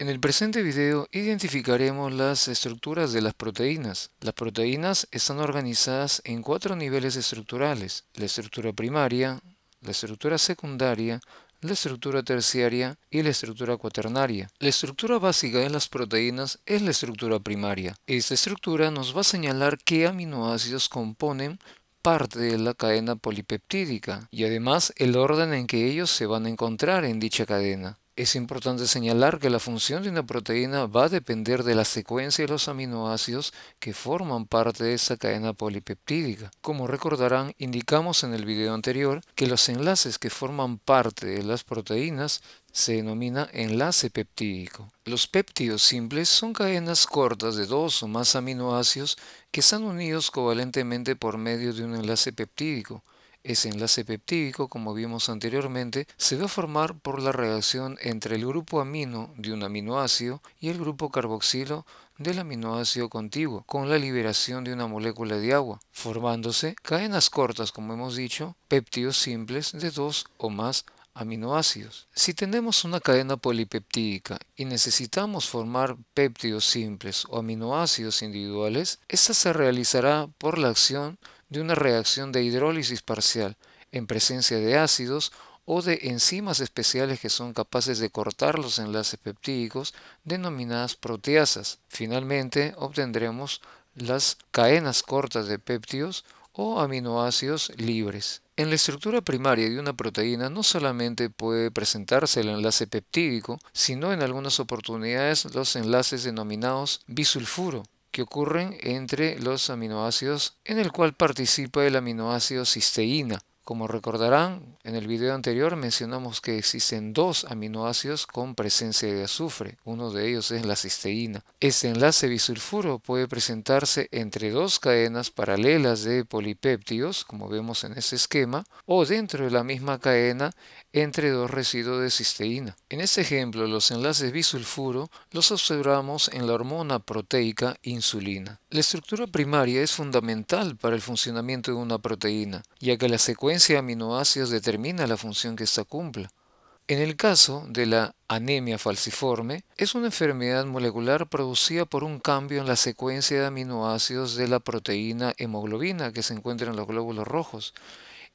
En el presente video identificaremos las estructuras de las proteínas. Las proteínas están organizadas en cuatro niveles estructurales, la estructura primaria, la estructura secundaria, la estructura terciaria y la estructura cuaternaria. La estructura básica de las proteínas es la estructura primaria. Esta estructura nos va a señalar qué aminoácidos componen parte de la cadena polipeptídica y además el orden en que ellos se van a encontrar en dicha cadena. Es importante señalar que la función de una proteína va a depender de la secuencia de los aminoácidos que forman parte de esa cadena polipeptídica. Como recordarán, indicamos en el video anterior que los enlaces que forman parte de las proteínas se denomina enlace peptídico. Los péptidos simples son cadenas cortas de dos o más aminoácidos que están unidos covalentemente por medio de un enlace peptídico. Ese enlace peptídico, como vimos anteriormente, se va a formar por la reacción entre el grupo amino de un aminoácido y el grupo carboxilo del aminoácido contiguo, con la liberación de una molécula de agua, formándose cadenas cortas, como hemos dicho, péptidos simples de dos o más aminoácidos. Si tenemos una cadena polipeptídica y necesitamos formar péptidos simples o aminoácidos individuales, esta se realizará por la acción de una reacción de hidrólisis parcial en presencia de ácidos o de enzimas especiales que son capaces de cortar los enlaces peptídicos denominadas proteasas. Finalmente obtendremos las cadenas cortas de péptidos o aminoácidos libres. En la estructura primaria de una proteína no solamente puede presentarse el enlace peptídico, sino en algunas oportunidades los enlaces denominados bisulfuro, que ocurren entre los aminoácidos en el cual participa el aminoácido cisteína. Como recordarán, en el video anterior mencionamos que existen dos aminoácidos con presencia de azufre, uno de ellos es la cisteína. Este enlace bisulfuro puede presentarse entre dos cadenas paralelas de polipéptidos, como vemos en ese esquema, o dentro de la misma cadena entre dos residuos de cisteína. En este ejemplo, los enlaces bisulfuro los observamos en la hormona proteica insulina. La estructura primaria es fundamental para el funcionamiento de una proteína, ya que la secuencia de aminoácidos determina la función que ésta cumpla. En el caso de la anemia falciforme, es una enfermedad molecular producida por un cambio en la secuencia de aminoácidos de la proteína hemoglobina que se encuentra en los glóbulos rojos.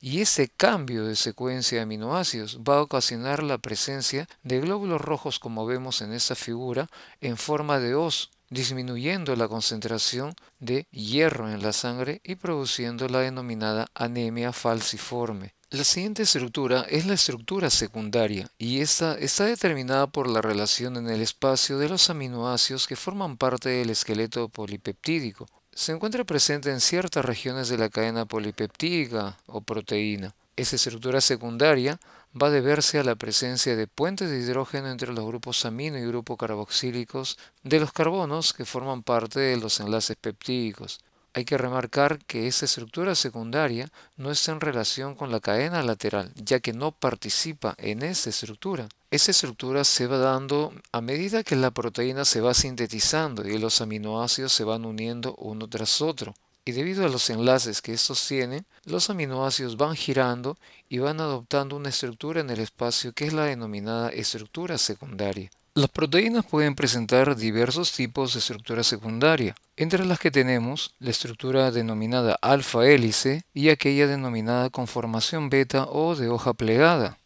Y ese cambio de secuencia de aminoácidos va a ocasionar la presencia de glóbulos rojos como vemos en esta figura en forma de os disminuyendo la concentración de hierro en la sangre y produciendo la denominada anemia falciforme. La siguiente estructura es la estructura secundaria y esta está determinada por la relación en el espacio de los aminoácidos que forman parte del esqueleto polipeptídico. Se encuentra presente en ciertas regiones de la cadena polipeptídica o proteína. Esa estructura secundaria va a deberse a la presencia de puentes de hidrógeno entre los grupos amino y grupo carboxílicos de los carbonos que forman parte de los enlaces peptídicos. Hay que remarcar que esa estructura secundaria no está en relación con la cadena lateral, ya que no participa en esa estructura. Esa estructura se va dando a medida que la proteína se va sintetizando y los aminoácidos se van uniendo uno tras otro y debido a los enlaces que estos tienen, los aminoácidos van girando y van adoptando una estructura en el espacio que es la denominada estructura secundaria. Las proteínas pueden presentar diversos tipos de estructura secundaria, entre las que tenemos la estructura denominada alfa hélice y aquella denominada conformación beta o de hoja plegada.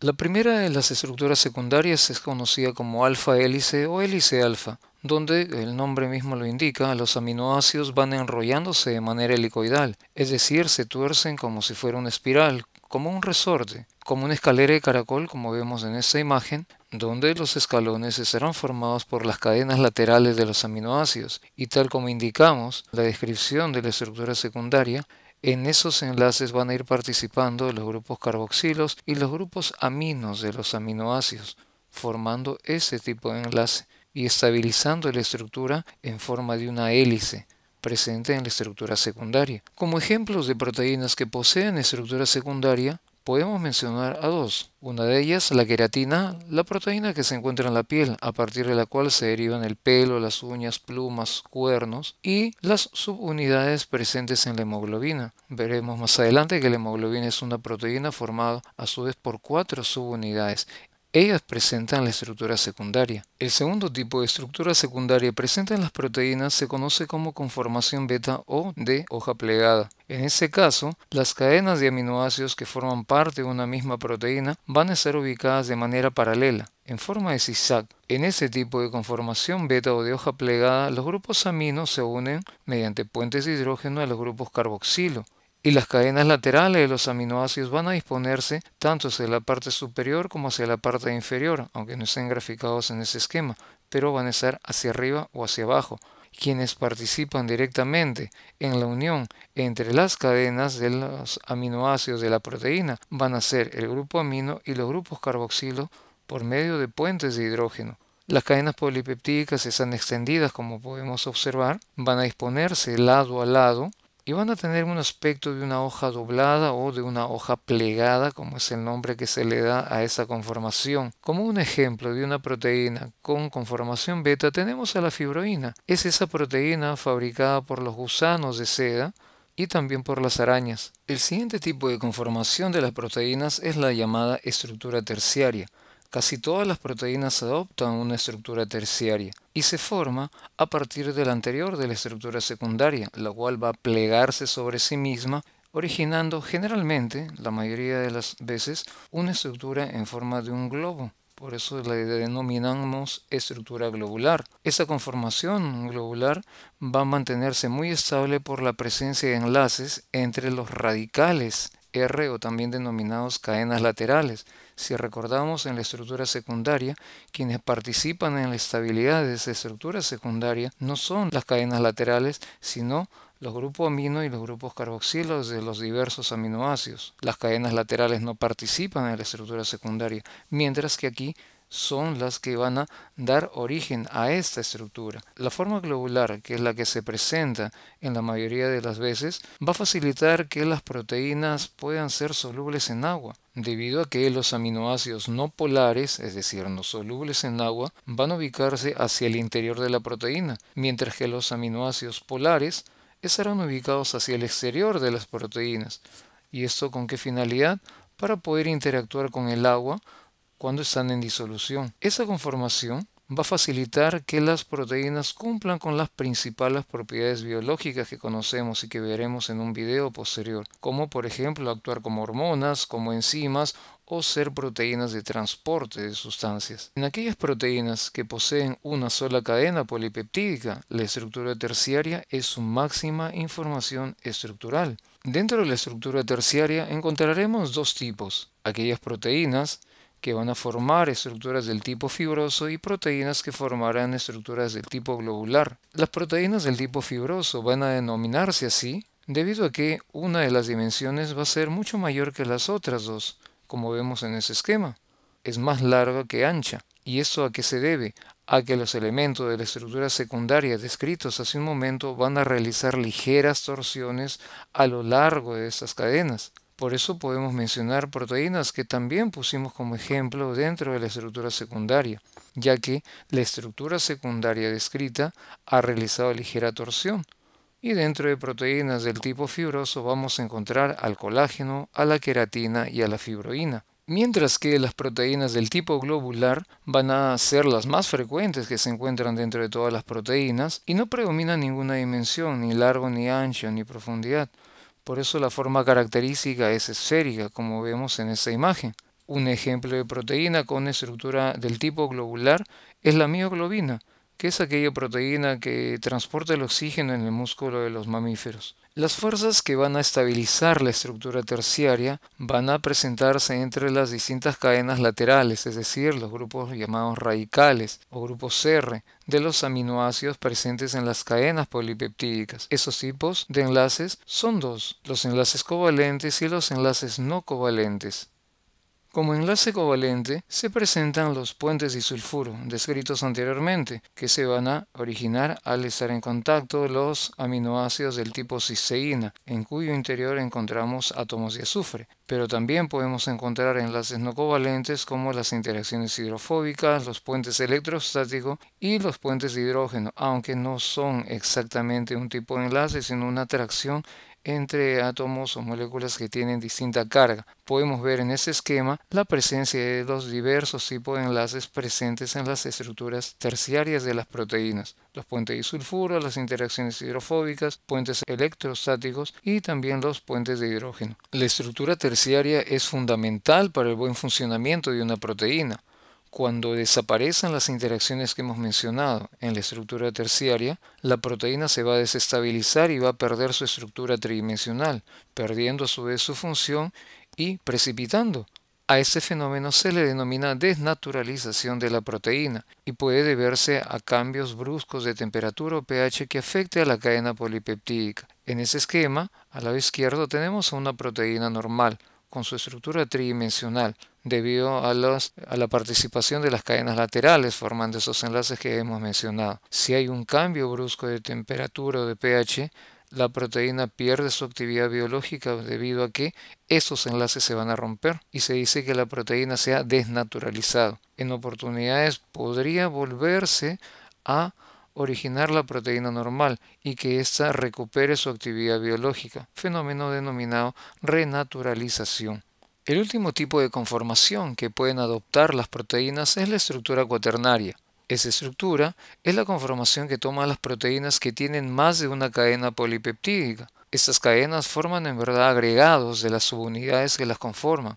La primera de las estructuras secundarias es conocida como alfa hélice o hélice alfa, donde el nombre mismo lo indica, los aminoácidos van enrollándose de manera helicoidal, es decir, se tuercen como si fuera una espiral, como un resorte, como una escalera de caracol como vemos en esta imagen, donde los escalones serán formados por las cadenas laterales de los aminoácidos y tal como indicamos la descripción de la estructura secundaria, en esos enlaces van a ir participando los grupos carboxilos y los grupos aminos de los aminoácidos, formando ese tipo de enlace y estabilizando la estructura en forma de una hélice presente en la estructura secundaria. Como ejemplos de proteínas que poseen estructura secundaria, podemos mencionar a dos. Una de ellas, la queratina, la proteína que se encuentra en la piel, a partir de la cual se derivan el pelo, las uñas, plumas, cuernos y las subunidades presentes en la hemoglobina. Veremos más adelante que la hemoglobina es una proteína formada a su vez por cuatro subunidades ellas presentan la estructura secundaria. El segundo tipo de estructura secundaria presente en las proteínas se conoce como conformación beta o de hoja plegada. En ese caso, las cadenas de aminoácidos que forman parte de una misma proteína van a ser ubicadas de manera paralela, en forma de zigzag. En ese tipo de conformación beta o de hoja plegada, los grupos aminos se unen mediante puentes de hidrógeno a los grupos carboxilo y las cadenas laterales de los aminoácidos van a disponerse tanto hacia la parte superior como hacia la parte inferior, aunque no estén graficados en ese esquema, pero van a estar hacia arriba o hacia abajo. Quienes participan directamente en la unión entre las cadenas de los aminoácidos de la proteína van a ser el grupo amino y los grupos carboxilo por medio de puentes de hidrógeno. Las cadenas polipeptídicas están extendidas como podemos observar, van a disponerse lado a lado y van a tener un aspecto de una hoja doblada o de una hoja plegada, como es el nombre que se le da a esa conformación. Como un ejemplo de una proteína con conformación beta tenemos a la fibroína. Es esa proteína fabricada por los gusanos de seda y también por las arañas. El siguiente tipo de conformación de las proteínas es la llamada estructura terciaria Casi todas las proteínas adoptan una estructura terciaria y se forma a partir de la anterior de la estructura secundaria, la cual va a plegarse sobre sí misma, originando generalmente, la mayoría de las veces, una estructura en forma de un globo. Por eso la denominamos estructura globular. Esa conformación globular va a mantenerse muy estable por la presencia de enlaces entre los radicales R o también denominados cadenas laterales. Si recordamos en la estructura secundaria, quienes participan en la estabilidad de esa estructura secundaria no son las cadenas laterales, sino los grupos amino y los grupos carboxilos de los diversos aminoácidos. Las cadenas laterales no participan en la estructura secundaria, mientras que aquí son las que van a dar origen a esta estructura. La forma globular, que es la que se presenta en la mayoría de las veces, va a facilitar que las proteínas puedan ser solubles en agua, debido a que los aminoácidos no polares, es decir, no solubles en agua, van a ubicarse hacia el interior de la proteína, mientras que los aminoácidos polares estarán ubicados hacia el exterior de las proteínas. ¿Y esto con qué finalidad? Para poder interactuar con el agua, cuando están en disolución. Esa conformación va a facilitar que las proteínas cumplan con las principales propiedades biológicas que conocemos y que veremos en un video posterior, como por ejemplo actuar como hormonas, como enzimas o ser proteínas de transporte de sustancias. En aquellas proteínas que poseen una sola cadena polipeptídica, la estructura terciaria es su máxima información estructural. Dentro de la estructura terciaria encontraremos dos tipos, aquellas proteínas que van a formar estructuras del tipo fibroso y proteínas que formarán estructuras del tipo globular. Las proteínas del tipo fibroso van a denominarse así debido a que una de las dimensiones va a ser mucho mayor que las otras dos, como vemos en ese esquema. Es más larga que ancha. ¿Y eso a qué se debe? A que los elementos de la estructura secundaria descritos hace un momento van a realizar ligeras torsiones a lo largo de esas cadenas. Por eso podemos mencionar proteínas que también pusimos como ejemplo dentro de la estructura secundaria, ya que la estructura secundaria descrita ha realizado ligera torsión. Y dentro de proteínas del tipo fibroso vamos a encontrar al colágeno, a la queratina y a la fibroína. Mientras que las proteínas del tipo globular van a ser las más frecuentes que se encuentran dentro de todas las proteínas y no predomina ninguna dimensión, ni largo, ni ancho, ni profundidad. Por eso la forma característica es esférica, como vemos en esta imagen. Un ejemplo de proteína con estructura del tipo globular es la mioglobina, que es aquella proteína que transporta el oxígeno en el músculo de los mamíferos. Las fuerzas que van a estabilizar la estructura terciaria van a presentarse entre las distintas cadenas laterales, es decir, los grupos llamados radicales o grupos R de los aminoácidos presentes en las cadenas polipeptídicas. Esos tipos de enlaces son dos, los enlaces covalentes y los enlaces no covalentes. Como enlace covalente se presentan los puentes disulfuro descritos anteriormente, que se van a originar al estar en contacto los aminoácidos del tipo cisteína, en cuyo interior encontramos átomos de azufre, pero también podemos encontrar enlaces no covalentes como las interacciones hidrofóbicas, los puentes electrostáticos y los puentes de hidrógeno, aunque no son exactamente un tipo de enlace, sino una atracción entre átomos o moléculas que tienen distinta carga. Podemos ver en ese esquema la presencia de los diversos tipos de enlaces presentes en las estructuras terciarias de las proteínas, los puentes de sulfuro, las interacciones hidrofóbicas, puentes electrostáticos y también los puentes de hidrógeno. La estructura terciaria es fundamental para el buen funcionamiento de una proteína. Cuando desaparecen las interacciones que hemos mencionado en la estructura terciaria, la proteína se va a desestabilizar y va a perder su estructura tridimensional, perdiendo a su vez su función y precipitando. A ese fenómeno se le denomina desnaturalización de la proteína y puede deberse a cambios bruscos de temperatura o pH que afecte a la cadena polipeptídica. En ese esquema, al lado izquierdo tenemos una proteína normal, con su estructura tridimensional debido a, a, la participación de las cadenas laterales formando esos enlaces que hemos mencionado. Si hay un cambio brusco de temperatura o de pH, la proteína pierde su actividad biológica debido a que esos enlaces se van a romper y se dice que la proteína se ha desnaturalizado. En oportunidades podría volverse a originar la proteína normal y que ésta recupere su actividad biológica, fenómeno denominado renaturalización. El último tipo de conformación que pueden adoptar las proteínas es la estructura cuaternaria. Esa estructura es la conformación que toman las proteínas que tienen más de una cadena polipeptídica. Estas cadenas forman en verdad agregados de las subunidades que las conforman,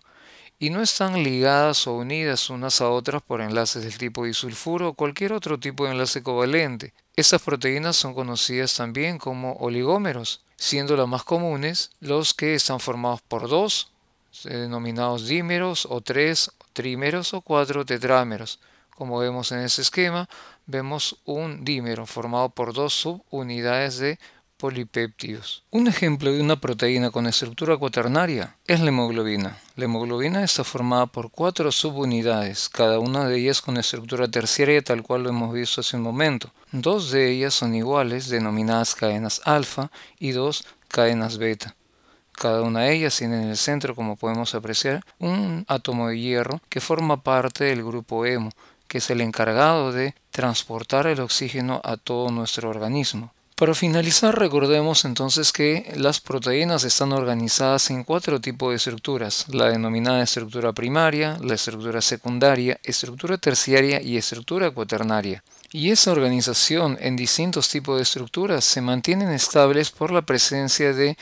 y no están ligadas o unidas unas a otras por enlaces del tipo disulfuro o cualquier otro tipo de enlace covalente. Estas proteínas son conocidas también como oligómeros, siendo las más comunes los que están formados por dos, eh, denominados dímeros, o tres trímeros o cuatro tetrámeros. Como vemos en ese esquema, vemos un dímero formado por dos subunidades de polipéptidos. Un ejemplo de una proteína con estructura cuaternaria es la hemoglobina. La hemoglobina está formada por cuatro subunidades, cada una de ellas con estructura terciaria tal cual lo hemos visto hace un momento. Dos de ellas son iguales, denominadas cadenas alfa, y dos cadenas beta. Cada una de ellas tiene en el centro, como podemos apreciar, un átomo de hierro que forma parte del grupo hemo, que es el encargado de transportar el oxígeno a todo nuestro organismo. Para finalizar, recordemos entonces que las proteínas están organizadas en cuatro tipos de estructuras, la denominada estructura primaria, la estructura secundaria, estructura terciaria y estructura cuaternaria. Y esa organización en distintos tipos de estructuras se mantienen estables por la presencia de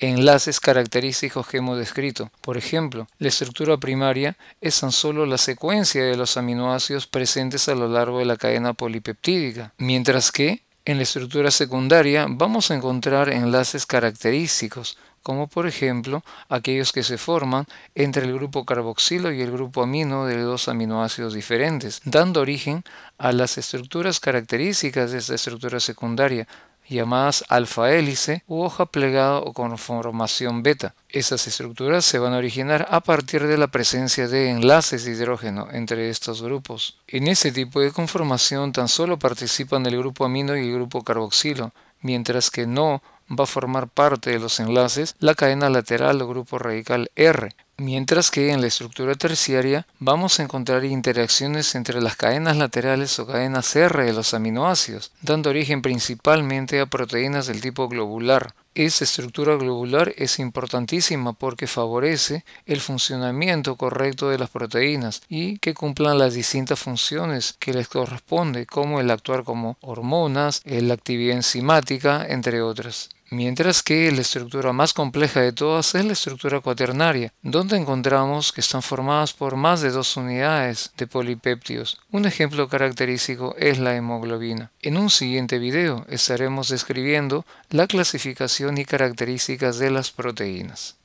enlaces característicos que hemos descrito. Por ejemplo, la estructura primaria es tan solo la secuencia de los aminoácidos presentes a lo largo de la cadena polipeptídica, mientras que en la estructura secundaria vamos a encontrar enlaces característicos, como por ejemplo aquellos que se forman entre el grupo carboxilo y el grupo amino de dos aminoácidos diferentes, dando origen a las estructuras características de esta estructura secundaria, llamadas alfa hélice u hoja plegada o conformación beta. Esas estructuras se van a originar a partir de la presencia de enlaces de hidrógeno entre estos grupos. En ese tipo de conformación tan solo participan el grupo amino y el grupo carboxilo, mientras que no va a formar parte de los enlaces la cadena lateral o grupo radical R, Mientras que en la estructura terciaria vamos a encontrar interacciones entre las cadenas laterales o cadenas R de los aminoácidos, dando origen principalmente a proteínas del tipo globular, esa estructura globular es importantísima porque favorece el funcionamiento correcto de las proteínas y que cumplan las distintas funciones que les corresponde, como el actuar como hormonas, la actividad enzimática, entre otras mientras que la estructura más compleja de todas es la estructura cuaternaria, donde encontramos que están formadas por más de dos unidades de polipéptidos. Un ejemplo característico es la hemoglobina. En un siguiente video estaremos describiendo la clasificación y características de las proteínas.